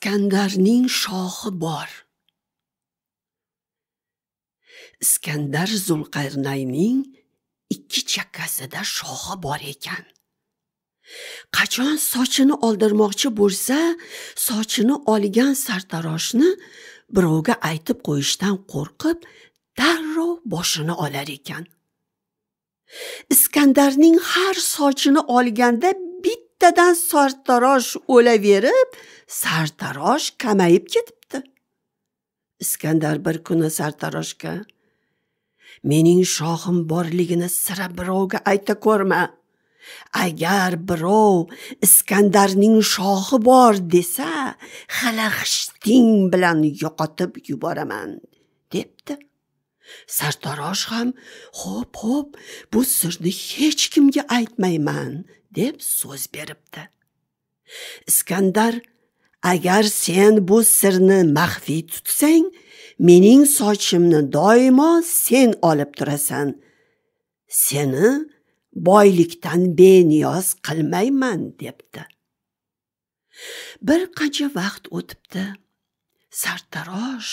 iskandarning shohi bor iskandar zulqarnayning ikki chakkasida shoxi bor ekan qachon sochini oldirmoqchi bo'lsa sochini olgan sartaroshni birovga aytib qo'yishdan qo'rqib darrov boshini olar ekan iskandarning har sochini olganda bittadan sartarosh o'laverib sartarosh kamayib ketibdi iskandar bir kuni sartaroshga mening shohim borligini sira birovga ayta ko'rma agar birov iskandarning shohi bor desa hali g'ishting bilan yo'qotib yuboraman debdi sartarosh ham xo'p xo'p bu sirni hech kimga aytmayman deb so'z beribdi iskandar agar sen bu sirni maxfiy tutsang mening sochimni doimo sen olib turasan seni boylikdan beniyoz qilmayman debdi bir qancha vaqt o'tibdi sartarosh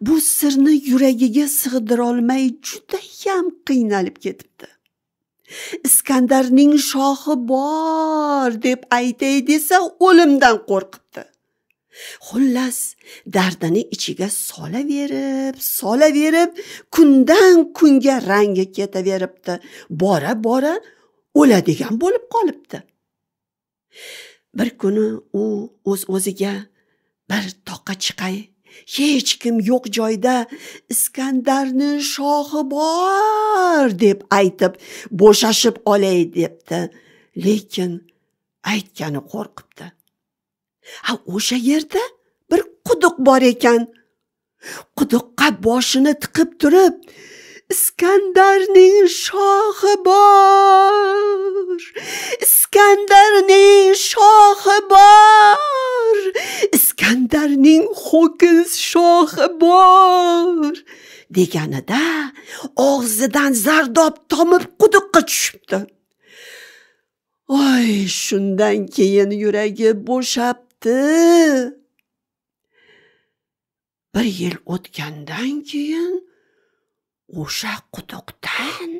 bu sirni yuragiga sig'dirolmay judayam qiynalib ketibdi iskandarning shohi bor deb aytay desa o'limdan qo'rqibdi xullas dardini ichiga solaverib solaverib kundan kunga rangi ketaveribdi bora bora o'ladigan bo'lib qolibdi bir kuni u o'z o'ziga bir toqqa chiqay hech kim yo'q joyda iskandarni shohi bor deb aytib bo'shashib olay debdi lekin aytgani qo'rqibdi ha o'sha yerda bir quduq bor ekan quduqqa boshini tiqib turib iskandarning shoxi bor iskandarning shoxi bor iskandarning ho'kiz shoxi bor deganida og'zidan zardob tomib quduqqa tushibdi oy shundan keyin yuragi bo'shabdi bir yil o'tgandan keyin o'sha quduqdan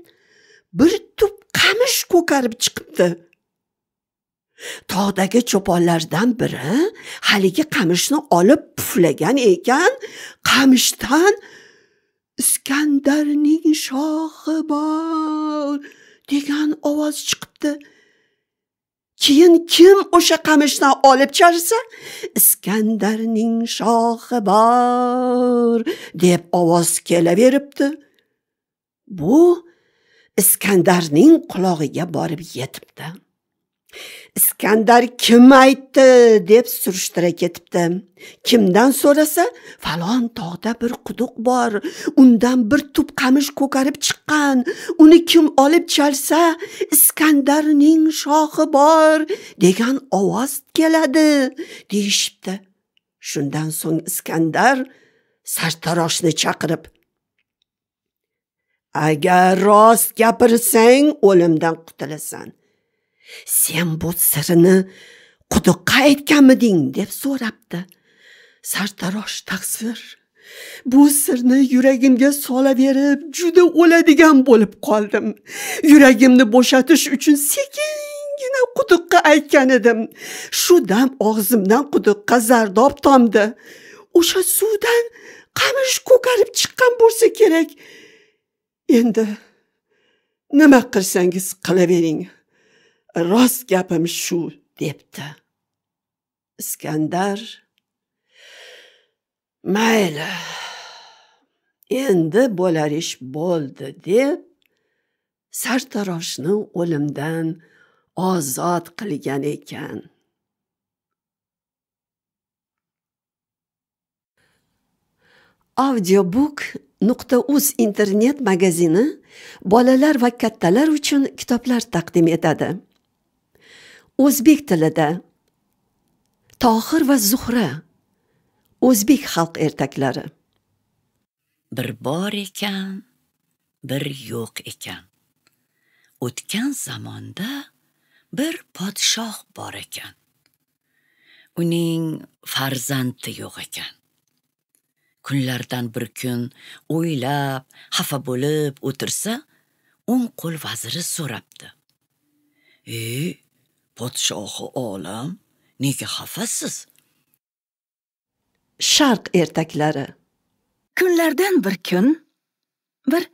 bir tup qamish ko'karib chiqibdi tog'dagi cho'ponlardan biri haligi qamishni olib puflagan ekan qamishdan iskandarning shoxi bor degan ovoz chiqibdi keyin kim o'sha qamishni olib chalsa iskandarning shoxi bor deb ovoz kelaveribdi bu iskandarning qulog'iga borib yetibdi iskandar kim aytdi deb surishtira ketibdi kimdan so'rasa falon tog'da bir quduq bor undan bir tup qamish ko'karib chiqqan uni kim olib chalsa iskandarning shoxi bor degan ovoz keladi deyishibdi shundan so'ng iskandar sartaroshni chaqirib agar rost gapirsang o'limdan qutulasan sen bu sirni quduqqa aytganmiding deb so'rabdi sartarosh taqsir bu sirni yuragimga solaverib juda o'ladigan bo'lib qoldim yuragimni bo'shatish uchun sekingina quduqqa aytgan edim shu dam og'zimdan quduqqa zardob tomdi o'sha suvdan qamish ko'karib chiqqan bo'lsa kerak endi nima qilsangiz qilavering rost gapim shu debdi iskandar mayli endi bo'lar ish bo'ldi deb sartaroshni o'limdan ozod qilgan ekan audiobook nuqta uz internet magazini bolalar va kattalar uchun kitoblar taqdim etadi o'zbek tilida tohir va zuhra o'zbek xalq ertaklari bir bor ekan bir yo'q ekan o'tgan zamonda bir podshoh bor ekan uning farzandi yo'q ekan kunlardan bir kun o'ylab xafa bo'lib o'tirsa o'ng qo'l vaziri so'rabdi e podshohi olam nega xafasiz sharq ertaklari kunlardan bir kun bir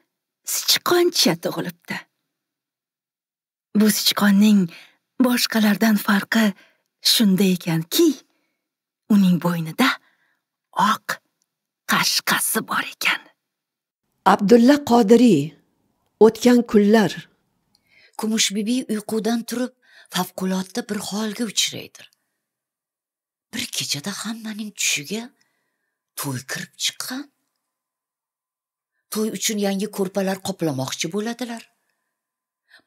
sichqoncha tug'ilibdi bu sichqonning boshqalardan farqi shunda ekanki uning bo'ynida oq qashqasi bor ekan abdulla qodiriy o'tgan kunlar kumushbibi uyqudan turib favqulodda bir holga uchraydir bir kechada hammaning tushiga to'y kirib chiqqan to'y uchun yangi ko'rpalar qoplamoqchi bo'ladilar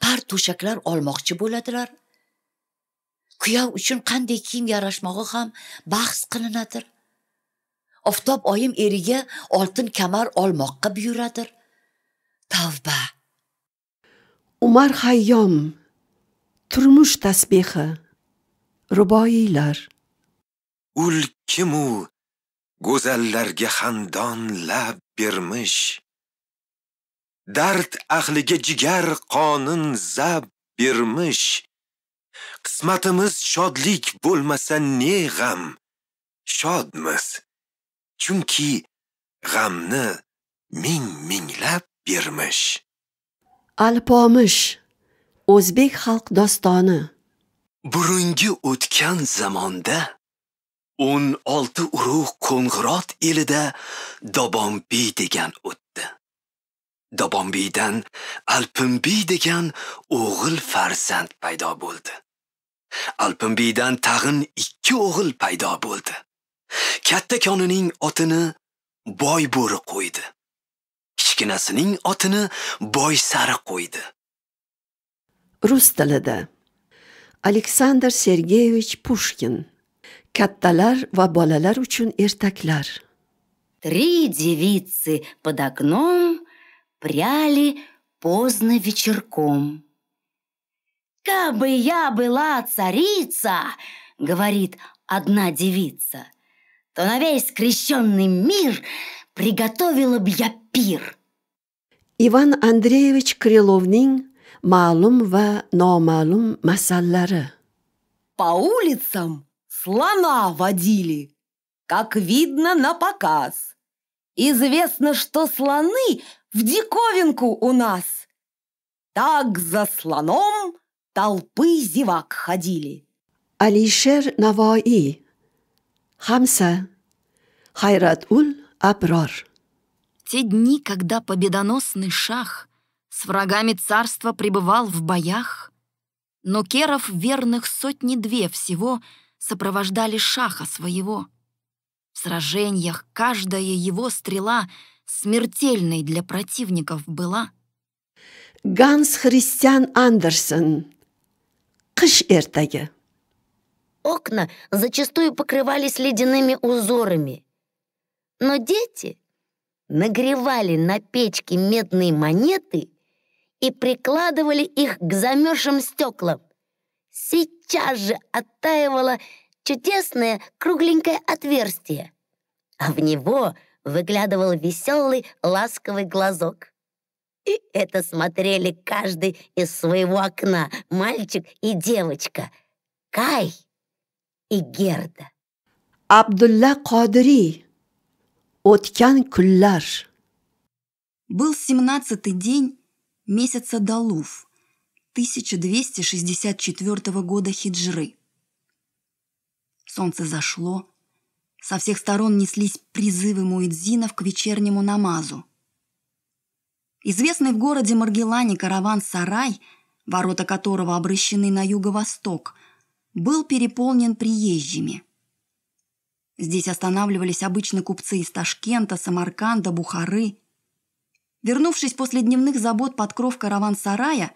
par to'shaklar olmoqchi bo'ladilar kuyov uchun qanday kiyim yarashmog'i ham bahs qilinadir oftob oyim eriga oltin kamar olmoqqa buyuradir tavba umar hayyom turmush tasbehi ruboiylar ul kimu go'zallarga xandon lab bermish dard ahliga jigar qonin zab bermish qismatimiz shodlik bo'lmasa ne g'am shodmiz chunki g'amni ming minglab bermish alpomish o'zbek xalq dostoni burungi o'tgan zamonda o'n olti urug' qo'ng'irot elida dobombiy degan o'tdi dobombiydan alpinbiy degan o'g'il farzand paydo bo'ldi alpinbiydan tag'in ikki o'g'il paydo bo'ldi kattakonining otini boy bo'ri qo'ydi kichkinasining otini boy sari qo'ydi rus tilida aleksandr sergeyevich pushkin kattalar va bolalar uchun ertaklar три девицы под окном пряли поздно вечерком «Кабы я была царица!» — говорит одна девица. то на весь крещенный мир приготовила б я пир. Иван Андреевич Крыловнин «Малум ва номалум масаллары» По улицам слона водили, как видно на показ. Известно, что слоны в диковинку у нас. Так за слоном толпы зевак ходили. Алишер Наваи Хамса Хайрат-уль Абрар. Те дни, когда победоносный шах с врагами царства пребывал в боях, но керов верных сотни-две всего сопровождали шаха своего. В сражениях каждая его стрела смертельной для противников была. Ганс Христиан Андерсон. Кыш эртаги окна зачастую покрывались ледяными узорами. Но дети нагревали на печке медные монеты и прикладывали их к замерзшим стеклам. Сейчас же оттаивало чудесное кругленькое отверстие, а в него выглядывал веселый ласковый глазок. И это смотрели каждый из своего окна, мальчик и девочка. Кай и Герда. Абдулла Кадри. Откян Куллаш. Был семнадцатый день месяца Далуф, 1264 года хиджры. Солнце зашло, со всех сторон неслись призывы муэдзинов к вечернему намазу. Известный в городе Маргелане караван-сарай, ворота которого обращены на юго-восток – был переполнен приезжими. Здесь останавливались обычно купцы из Ташкента, Самарканда, Бухары. Вернувшись после дневных забот под кров караван-сарая,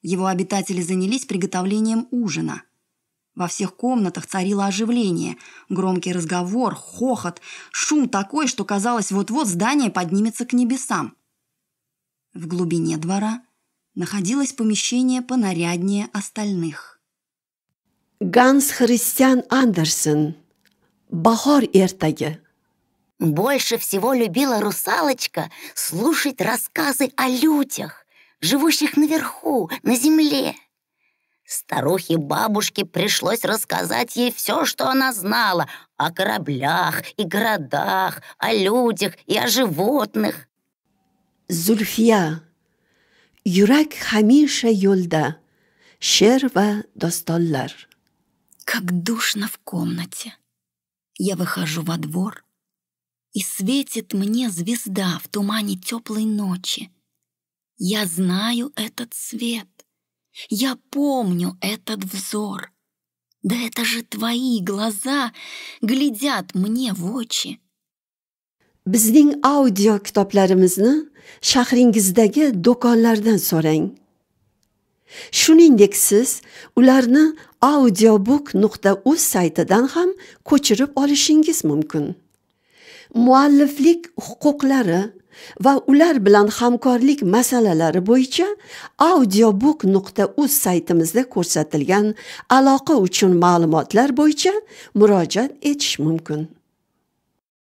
его обитатели занялись приготовлением ужина. Во всех комнатах царило оживление, громкий разговор, хохот, шум такой, что казалось, вот-вот здание поднимется к небесам. В глубине двора находилось помещение понаряднее остальных. Ганс Христиан Андерсен «Бахор эртаги» Больше всего любила русалочка слушать рассказы о людях, живущих наверху, на земле. Старухе-бабушке пришлось рассказать ей все, что она знала о кораблях и городах, о людях и о животных. Зульфия, Юрак Хамиша Юльда. Шерва Достоллар. Как душно в комнате. Я выхожу во двор, и светит мне звезда в тумане теплой ночи. Я знаю этот свет, я помню этот взор. Да это же твои глаза глядят мне в очи. Bizning audio kitoblarimizni shahringizdagi do'konlardan so'rang. shuningdek siz ularni audiobook nuqta uz saytidan ham ko'chirib olishingiz mumkin mualliflik huquqlari va ular bilan hamkorlik masalalari bo'yicha audiobook nuqta uz saytimizda ko'rsatilgan aloqa uchun ma'lumotlar bo'yicha murojaat etish mumkin